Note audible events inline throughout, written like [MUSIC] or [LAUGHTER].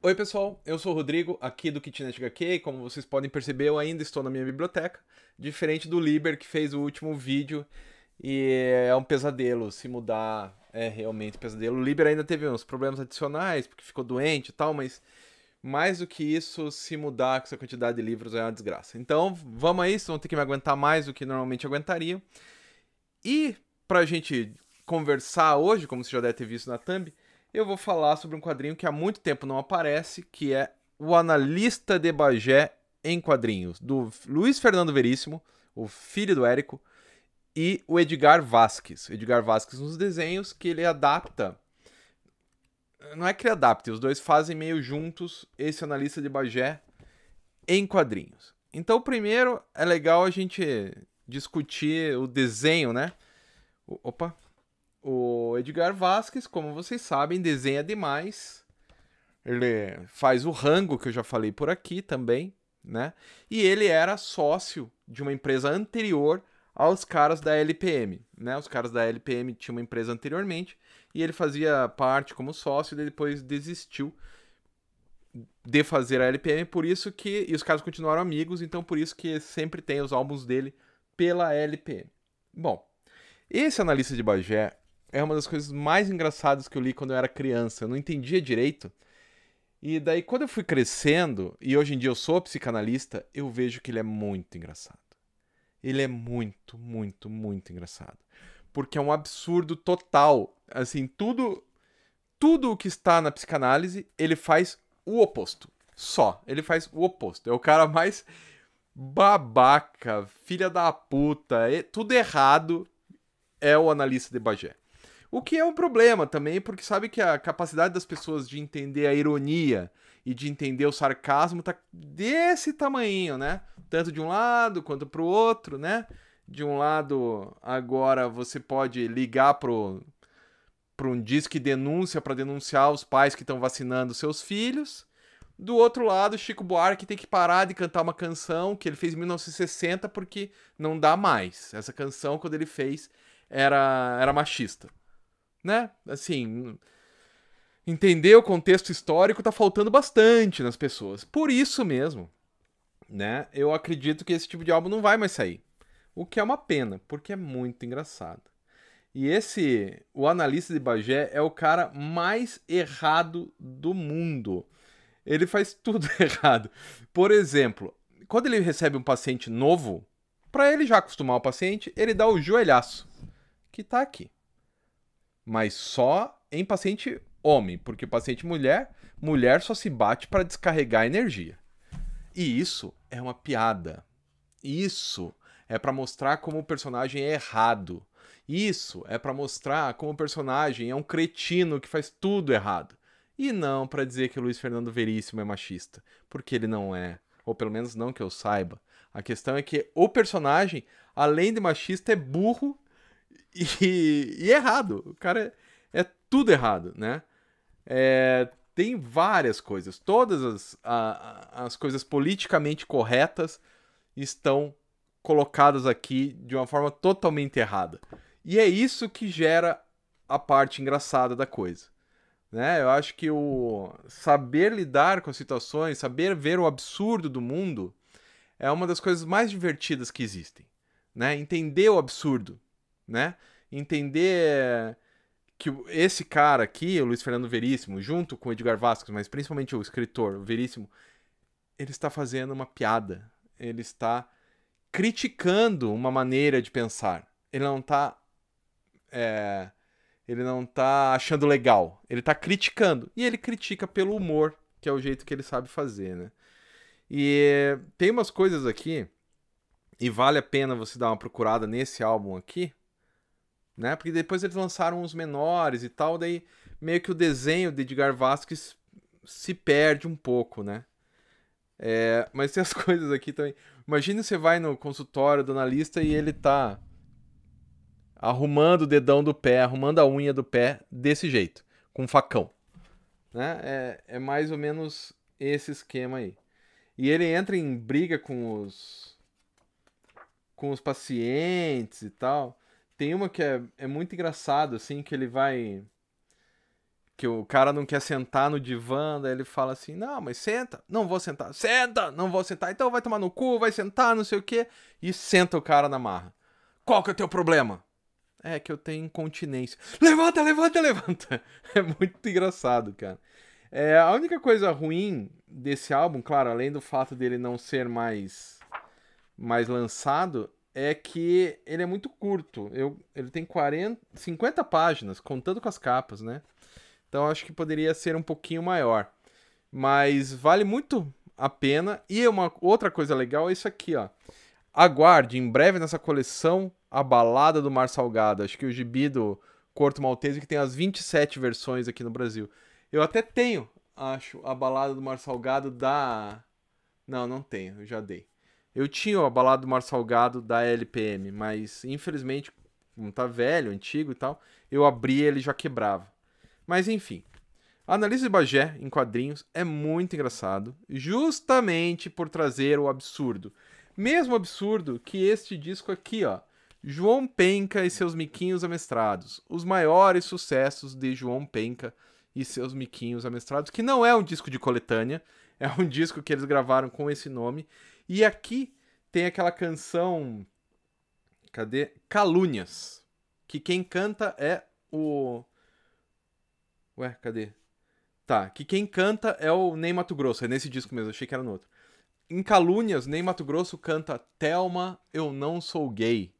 Oi pessoal, eu sou o Rodrigo, aqui do Kitnet HQ, como vocês podem perceber, eu ainda estou na minha biblioteca, diferente do Liber que fez o último vídeo e é um pesadelo, se mudar é realmente um pesadelo. O Liber ainda teve uns problemas adicionais, porque ficou doente e tal, mas mais do que isso, se mudar com essa quantidade de livros é uma desgraça. Então, vamos a isso. vão ter que me aguentar mais do que normalmente aguentaria. E pra gente conversar hoje, como você já deve ter visto na thumb, eu vou falar sobre um quadrinho que há muito tempo não aparece, que é O Analista de Bagé em Quadrinhos, do Luiz Fernando Veríssimo, o filho do Érico, e o Edgar Vasques. O Edgar Vasques nos desenhos que ele adapta. Não é que ele adapte, os dois fazem meio juntos esse analista de Bagé em quadrinhos. Então, primeiro, é legal a gente discutir o desenho, né? Opa, o Edgar Vasquez, como vocês sabem, desenha demais. Ele faz o rango que eu já falei por aqui também, né? E ele era sócio de uma empresa anterior aos caras da LPM, né? Os caras da LPM tinham uma empresa anteriormente e ele fazia parte como sócio e depois desistiu de fazer a LPM, por isso que e os caras continuaram amigos, então por isso que sempre tem os álbuns dele pela LPM. Bom, esse analista de Bagé é uma das coisas mais engraçadas que eu li quando eu era criança. Eu não entendia direito. E daí, quando eu fui crescendo, e hoje em dia eu sou psicanalista, eu vejo que ele é muito engraçado. Ele é muito, muito, muito engraçado. Porque é um absurdo total. Assim, tudo. Tudo o que está na psicanálise, ele faz o oposto. Só. Ele faz o oposto. É o cara mais babaca, filha da puta, é, tudo errado, é o analista de Bagé. O que é um problema também, porque sabe que a capacidade das pessoas de entender a ironia e de entender o sarcasmo tá desse tamanho, né? Tanto de um lado quanto pro outro, né? De um lado, agora você pode ligar pro para um disque denúncia para denunciar os pais que estão vacinando seus filhos. Do outro lado, Chico Buarque tem que parar de cantar uma canção que ele fez em 1960 porque não dá mais. Essa canção, quando ele fez, era, era machista né? Assim, entender o contexto histórico tá faltando bastante nas pessoas. Por isso mesmo, né? Eu acredito que esse tipo de álbum não vai mais sair. O que é uma pena, porque é muito engraçado. E esse, o analista de Bagé, é o cara mais errado do mundo. Ele faz tudo [LAUGHS] errado. Por exemplo, quando ele recebe um paciente novo, para ele já acostumar o paciente, ele dá o joelhaço, que tá aqui mas só em paciente homem, porque paciente mulher, mulher só se bate para descarregar energia. E isso é uma piada. Isso é para mostrar como o personagem é errado. Isso é para mostrar como o personagem é um cretino que faz tudo errado. E não para dizer que o Luiz Fernando Veríssimo é machista, porque ele não é, ou pelo menos não que eu saiba. A questão é que o personagem, além de machista, é burro e, é errado. O cara é, é tudo errado, né? É, tem várias coisas. Todas as, a, as coisas politicamente corretas estão colocadas aqui de uma forma totalmente errada. E é isso que gera a parte engraçada da coisa. Né? Eu acho que o saber lidar com as situações, saber ver o absurdo do mundo, é uma das coisas mais divertidas que existem. Né? Entender o absurdo né? Entender que esse cara aqui, o Luiz Fernando Veríssimo, junto com o Edgar Vasquez, mas principalmente o escritor o Veríssimo, ele está fazendo uma piada. Ele está criticando uma maneira de pensar. Ele não está. É, ele não está achando legal. Ele está criticando. E ele critica pelo humor, que é o jeito que ele sabe fazer, né? E tem umas coisas aqui, e vale a pena você dar uma procurada nesse álbum aqui, né? Porque depois eles lançaram os menores e tal, daí meio que o desenho de Edgar Vasquez se perde um pouco, né? É, mas tem as [LAUGHS] coisas aqui também. Imagina você vai no consultório do analista e ele tá arrumando o dedão do pé, arrumando a unha do pé desse jeito, com um facão. Né? É, é mais ou menos esse esquema aí. E ele entra em briga com os com os pacientes e tal. Tem uma que é, é muito engraçado, assim, que ele vai. Que o cara não quer sentar no divã, daí ele fala assim: não, mas senta, não vou sentar, senta, não vou sentar, então vai tomar no cu, vai sentar, não sei o quê, e senta o cara na marra. Qual que é o teu problema? É que eu tenho incontinência. Levanta, levanta, levanta! [LAUGHS] É muito engraçado, cara. É, a única coisa ruim desse álbum, claro, além do fato dele não ser mais, mais lançado, é que ele é muito curto. Eu, ele tem 40, 50 páginas, contando com as capas, né? Então acho que poderia ser um pouquinho maior. Mas vale muito a pena. E é uma outra coisa legal é isso aqui, ó. Aguarde, em breve nessa coleção, A Balada do Mar Salgado. Acho que o gibi do Corto Maltese, que tem as 27 versões aqui no Brasil. Eu até tenho, acho, A Balada do Mar Salgado da... Não, não tenho, eu já dei. Eu tinha a balada do Mar Salgado da LPM, mas infelizmente, como tá velho, antigo e tal, eu abria ele já quebrava. Mas enfim. A análise de Bagé em quadrinhos é muito engraçado, justamente por trazer o absurdo. Mesmo absurdo que este disco aqui, ó. João Penca e seus miquinhos amestrados. Os maiores sucessos de João Penca e seus miquinhos amestrados, que não é um disco de coletânea, é um [LAUGHS] disco que eles gravaram com esse nome e aqui tem aquela canção. Cadê? Calúnias. Que quem canta é o. Ué, cadê? Tá, que quem canta é o Ney Mato Grosso. É nesse disco mesmo, achei que era no outro. Em Calúnias, Ney Mato Grosso canta Telma, eu não sou gay.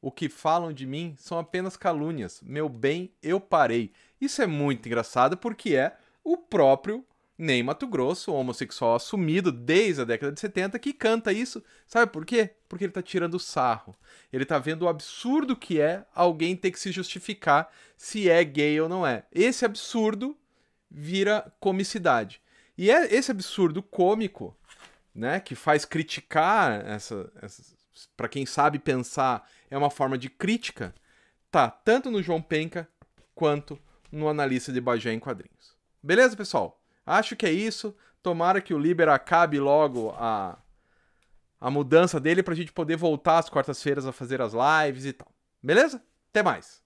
O que falam de mim são apenas calúnias. Meu bem, eu parei. Isso é muito engraçado porque é o próprio nem Mato Grosso, homossexual assumido desde a década de 70, que canta isso. Sabe por quê? Porque ele tá tirando sarro. Ele tá vendo o absurdo que é alguém ter que se justificar se é gay ou não é. Esse absurdo vira comicidade. E é esse absurdo cômico, né, que faz criticar essa, essa para quem sabe pensar, é uma forma de crítica, tá tanto no João Penca quanto no analista de Bagé em quadrinhos. Beleza, pessoal? Acho que é isso. Tomara que o Liber acabe logo a, a mudança dele para a gente poder voltar às quartas-feiras a fazer as lives e tal. Beleza? Até mais.